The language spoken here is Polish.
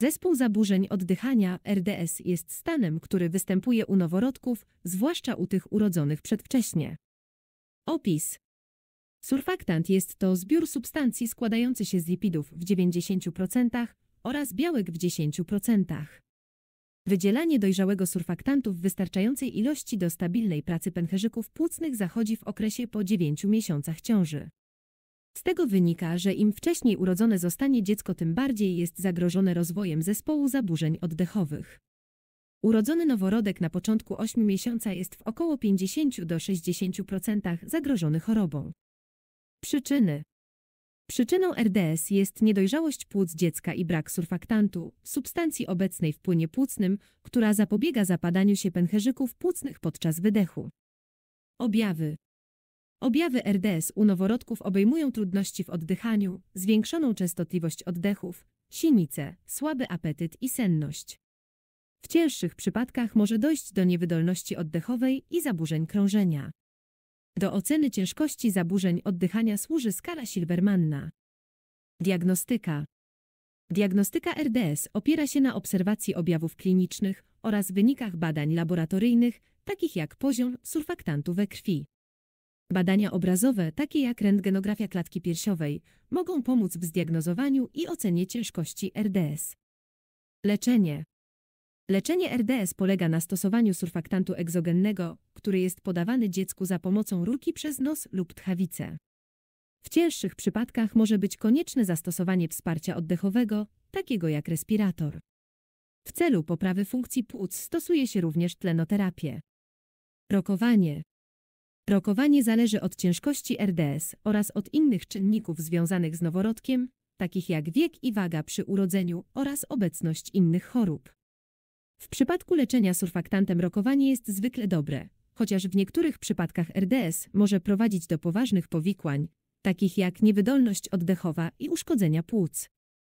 Zespół zaburzeń oddychania RDS jest stanem, który występuje u noworodków, zwłaszcza u tych urodzonych przedwcześnie. Opis Surfaktant jest to zbiór substancji składający się z lipidów w 90% oraz białek w 10%. Wydzielanie dojrzałego surfaktantu w wystarczającej ilości do stabilnej pracy pęcherzyków płucnych zachodzi w okresie po 9 miesiącach ciąży. Z tego wynika, że im wcześniej urodzone zostanie dziecko, tym bardziej jest zagrożone rozwojem zespołu zaburzeń oddechowych. Urodzony noworodek na początku 8 miesiąca jest w około 50 60% zagrożony chorobą. Przyczyny Przyczyną RDS jest niedojrzałość płuc dziecka i brak surfaktantu, substancji obecnej w płynie płucnym, która zapobiega zapadaniu się pęcherzyków płucnych podczas wydechu. Objawy Objawy RDS u noworodków obejmują trudności w oddychaniu, zwiększoną częstotliwość oddechów, sinicę, słaby apetyt i senność. W cięższych przypadkach może dojść do niewydolności oddechowej i zaburzeń krążenia. Do oceny ciężkości zaburzeń oddychania służy skala Silbermanna. Diagnostyka Diagnostyka RDS opiera się na obserwacji objawów klinicznych oraz wynikach badań laboratoryjnych, takich jak poziom surfaktantu we krwi. Badania obrazowe, takie jak rentgenografia klatki piersiowej, mogą pomóc w zdiagnozowaniu i ocenie ciężkości RDS. Leczenie Leczenie RDS polega na stosowaniu surfaktantu egzogennego, który jest podawany dziecku za pomocą rurki przez nos lub tchawicę. W cięższych przypadkach może być konieczne zastosowanie wsparcia oddechowego, takiego jak respirator. W celu poprawy funkcji płuc stosuje się również tlenoterapię. Rokowanie Rokowanie zależy od ciężkości RDS oraz od innych czynników związanych z noworodkiem, takich jak wiek i waga przy urodzeniu oraz obecność innych chorób. W przypadku leczenia surfaktantem rokowanie jest zwykle dobre, chociaż w niektórych przypadkach RDS może prowadzić do poważnych powikłań, takich jak niewydolność oddechowa i uszkodzenia płuc.